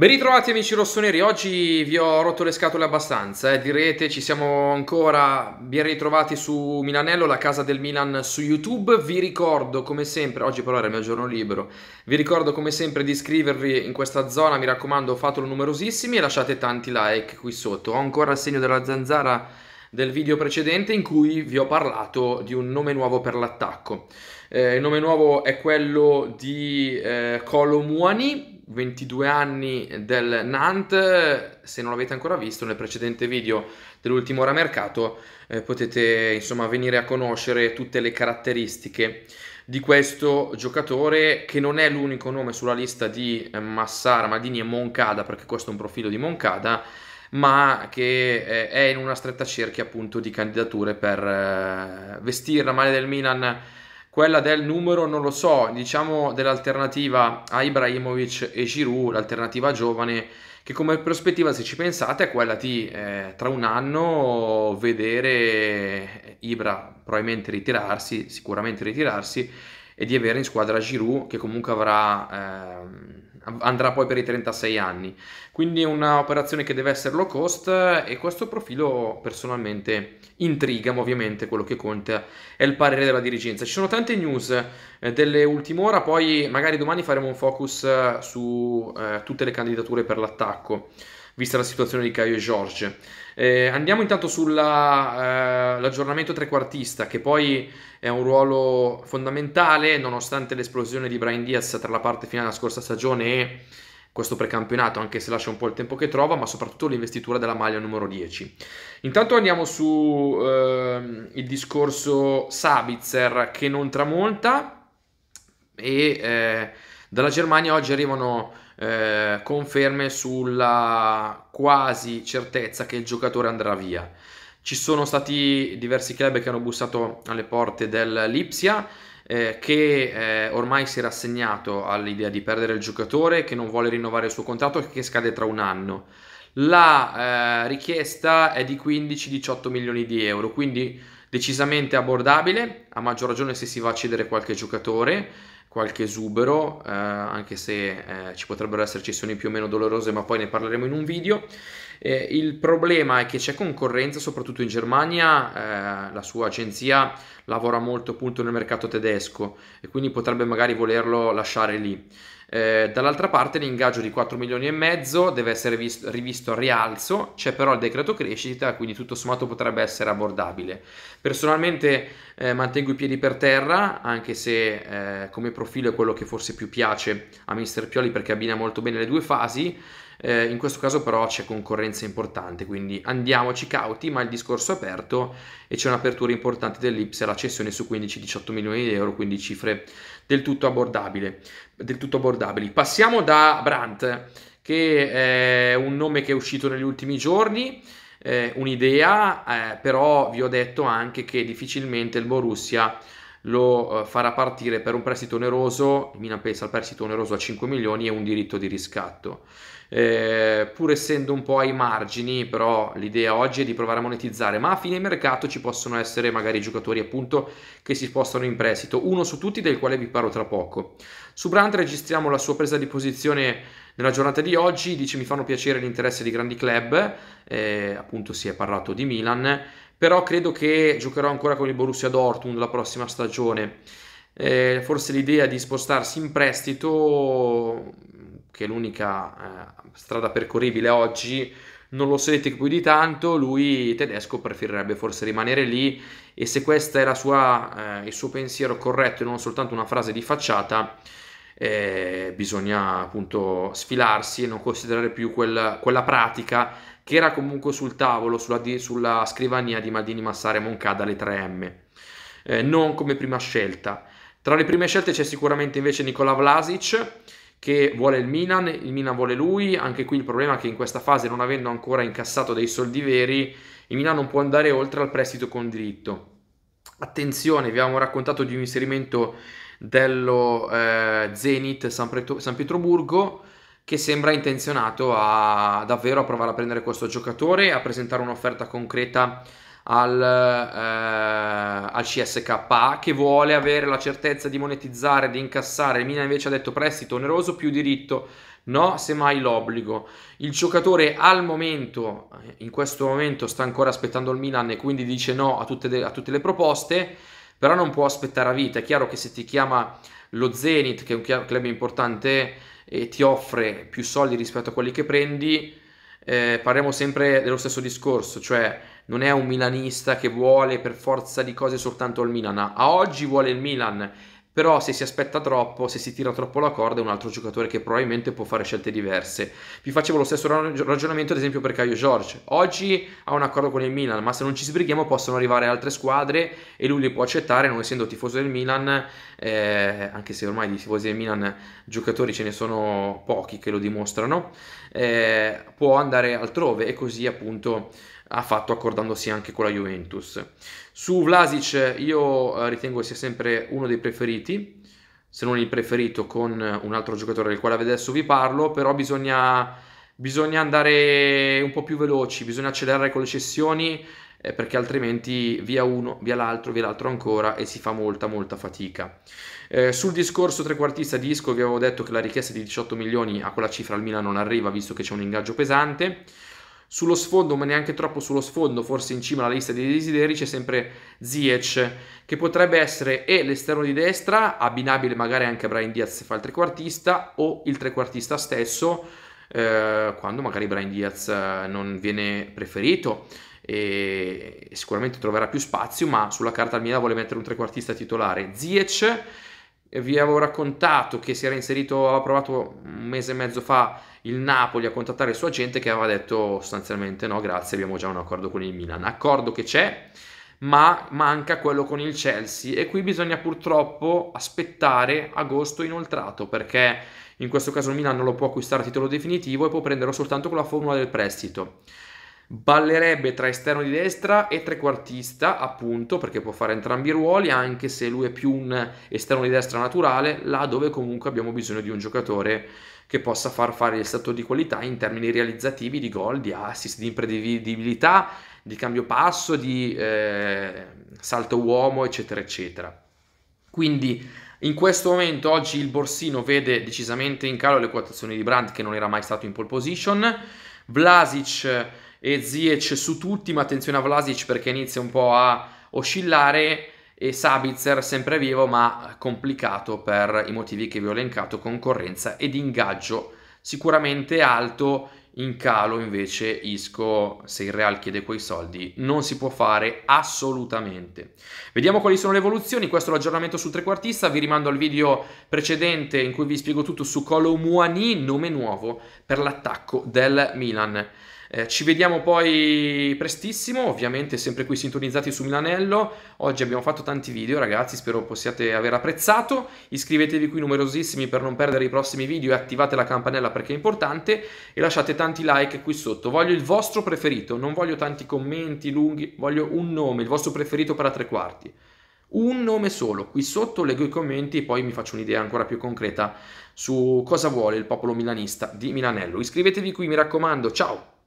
Ben ritrovati amici rossoneri, oggi vi ho rotto le scatole abbastanza, eh. direte ci siamo ancora ben ritrovati su Milanello, la casa del Milan su YouTube, vi ricordo come sempre, oggi però era il mio giorno libero, vi ricordo come sempre di iscrivervi in questa zona, mi raccomando fatelo numerosissimi e lasciate tanti like qui sotto, ho ancora il segno della zanzara del video precedente in cui vi ho parlato di un nome nuovo per l'attacco, eh, il nome nuovo è quello di eh, Colo Muani, 22 anni del Nantes. Se non l'avete ancora visto, nel precedente video dell'ultimo ora mercato eh, potete insomma venire a conoscere tutte le caratteristiche di questo giocatore che non è l'unico nome sulla lista di eh, Massara, Madini e Moncada, perché questo è un profilo di Moncada, ma che eh, è in una stretta cerchia appunto di candidature per eh, vestire la maglia del Milan quella del numero non lo so, diciamo dell'alternativa a Ibrahimovic e Giroud, l'alternativa giovane che come prospettiva se ci pensate è quella di eh, tra un anno vedere Ibra probabilmente ritirarsi, sicuramente ritirarsi e di avere in squadra Giroud che comunque avrà ehm, andrà poi per i 36 anni. Quindi è un'operazione che deve essere low cost e questo profilo personalmente intriga, ma ovviamente quello che conta è il parere della dirigenza. Ci sono tante news eh, delle ultime ore, poi magari domani faremo un focus eh, su eh, tutte le candidature per l'attacco vista la situazione di Caio e George. Eh, andiamo intanto sull'aggiornamento eh, trequartista, che poi è un ruolo fondamentale, nonostante l'esplosione di Brian Diaz tra la parte finale della scorsa stagione e questo precampionato, anche se lascia un po' il tempo che trova, ma soprattutto l'investitura della maglia numero 10. Intanto andiamo sul eh, discorso Sabitzer che non tramonta e eh, dalla Germania oggi arrivano eh, conferme sulla quasi certezza che il giocatore andrà via. Ci sono stati diversi club che hanno bussato alle porte dell'Ipsia eh, che eh, ormai si è rassegnato all'idea di perdere il giocatore, che non vuole rinnovare il suo contratto e che scade tra un anno. La eh, richiesta è di 15-18 milioni di euro, quindi decisamente abbordabile, a maggior ragione se si va a cedere qualche giocatore qualche esubero, eh, anche se eh, ci potrebbero essere cessioni più o meno dolorose, ma poi ne parleremo in un video. Eh, il problema è che c'è concorrenza, soprattutto in Germania, eh, la sua agenzia lavora molto appunto nel mercato tedesco e quindi potrebbe magari volerlo lasciare lì. Eh, dall'altra parte l'ingaggio di 4 milioni e mezzo deve essere visto, rivisto a rialzo, c'è però il decreto crescita, quindi tutto sommato potrebbe essere abbordabile. Personalmente eh, mantengo i piedi per terra, anche se eh, come profilo è quello che forse più piace a Mister Pioli perché abbina molto bene le due fasi. Eh, in questo caso però c'è concorrenza importante, quindi andiamoci cauti, ma il discorso è aperto e c'è un'apertura importante dell'Ips alla cessione su 15-18 milioni di euro, quindi cifre del tutto, abbordabile, del tutto abbordabili. Passiamo da Brandt, che è un nome che è uscito negli ultimi giorni. Eh, un'idea, eh, però vi ho detto anche che difficilmente il Borussia lo eh, farà partire per un prestito oneroso, il Milan pensa al prestito oneroso a 5 milioni e un diritto di riscatto. Eh, pur essendo un po' ai margini, però l'idea oggi è di provare a monetizzare, ma a fine mercato ci possono essere magari giocatori appunto che si spostano in prestito, uno su tutti del quale vi parlo tra poco. Su Brandt registriamo la sua presa di posizione nella giornata di oggi, dice mi fanno piacere l'interesse di grandi club, eh, appunto si è parlato di Milan, però credo che giocherò ancora con il Borussia Dortmund la prossima stagione. Eh, forse l'idea di spostarsi in prestito, che è l'unica eh, strada percorribile oggi, non lo sedete più di tanto, lui tedesco preferirebbe forse rimanere lì e se questo era sua, eh, il suo pensiero corretto e non soltanto una frase di facciata, eh, bisogna appunto sfilarsi e non considerare più quel, quella pratica che era comunque sul tavolo, sulla, sulla scrivania di Maldini Massare Moncada alle 3M, eh, non come prima scelta. Tra le prime scelte c'è sicuramente invece Nicola Vlasic che vuole il Milan, il Milan vuole lui, anche qui il problema è che in questa fase non avendo ancora incassato dei soldi veri, il Milan non può andare oltre al prestito con diritto. Attenzione, vi avevamo raccontato di un inserimento dello eh, Zenit San, Preto- San, Pietroburgo che sembra intenzionato a davvero a provare a prendere questo giocatore e a presentare un'offerta concreta al, eh, al CSKA che vuole avere la certezza di monetizzare, di incassare. Il Milan invece ha detto prestito oneroso più diritto, no, semmai l'obbligo. Il giocatore al momento, in questo momento, sta ancora aspettando il Milan e quindi dice no a tutte, de- a tutte le proposte però non può aspettare a vita. È chiaro che se ti chiama lo Zenit, che è un club importante e ti offre più soldi rispetto a quelli che prendi, eh, parliamo sempre dello stesso discorso, cioè non è un milanista che vuole per forza di cose soltanto il Milan, a oggi vuole il Milan però se si aspetta troppo, se si tira troppo la corda è un altro giocatore che probabilmente può fare scelte diverse. Vi facevo lo stesso ragionamento ad esempio per Caio George. Oggi ha un accordo con il Milan, ma se non ci sbrighiamo possono arrivare altre squadre e lui li può accettare non essendo tifoso del Milan, eh, anche se ormai di tifosi del Milan giocatori ce ne sono pochi che lo dimostrano, eh, può andare altrove e così appunto ha fatto accordandosi anche con la Juventus. Su Vlasic io eh, ritengo sia sempre uno dei preferiti, se non il preferito con un altro giocatore del quale adesso vi parlo, però bisogna, bisogna andare un po' più veloci, bisogna accelerare con le cessioni eh, perché altrimenti via uno, via l'altro, via l'altro ancora e si fa molta molta fatica. Eh, sul discorso trequartista disco vi avevo detto che la richiesta di 18 milioni a quella cifra al Milan non arriva visto che c'è un ingaggio pesante. Sullo sfondo, ma neanche troppo sullo sfondo, forse in cima alla lista dei desideri, c'è sempre Ziyech, che potrebbe essere e l'esterno di destra, abbinabile magari anche a Brian Diaz se fa il trequartista, o il trequartista stesso, eh, quando magari Brian Diaz eh, non viene preferito e sicuramente troverà più spazio, ma sulla carta al Milan vuole mettere un trequartista titolare. Ziyech vi avevo raccontato che si era inserito, aveva provato un mese e mezzo fa il Napoli a contattare il suo agente che aveva detto sostanzialmente no grazie abbiamo già un accordo con il Milan, accordo che c'è ma manca quello con il Chelsea e qui bisogna purtroppo aspettare agosto inoltrato perché in questo caso il Milan non lo può acquistare a titolo definitivo e può prenderlo soltanto con la formula del prestito ballerebbe tra esterno di destra e trequartista, appunto, perché può fare entrambi i ruoli, anche se lui è più un esterno di destra naturale, là dove comunque abbiamo bisogno di un giocatore che possa far fare il salto di qualità in termini realizzativi di gol, di assist, di imprevedibilità, di cambio passo, di eh, salto uomo, eccetera, eccetera. Quindi in questo momento oggi il borsino vede decisamente in calo le quotazioni di Brandt che non era mai stato in pole position. Vlasic e Ziyech su tutti, ma attenzione a Vlasic perché inizia un po' a oscillare e Sabitzer sempre vivo ma complicato per i motivi che vi ho elencato, concorrenza ed ingaggio sicuramente alto, in calo invece Isco, se il Real chiede quei soldi, non si può fare assolutamente. Vediamo quali sono le evoluzioni, questo è l'aggiornamento sul trequartista, vi rimando al video precedente in cui vi spiego tutto su Colo Muani, nome nuovo per l'attacco del Milan. Eh, ci vediamo poi prestissimo, ovviamente sempre qui sintonizzati su Milanello. Oggi abbiamo fatto tanti video, ragazzi, spero possiate aver apprezzato. Iscrivetevi qui numerosissimi per non perdere i prossimi video e attivate la campanella perché è importante e lasciate tanti like qui sotto. Voglio il vostro preferito, non voglio tanti commenti lunghi, voglio un nome, il vostro preferito per a tre quarti un nome solo. Qui sotto leggo i commenti e poi mi faccio un'idea ancora più concreta su cosa vuole il popolo milanista di Milanello. Iscrivetevi qui, mi raccomando. Ciao!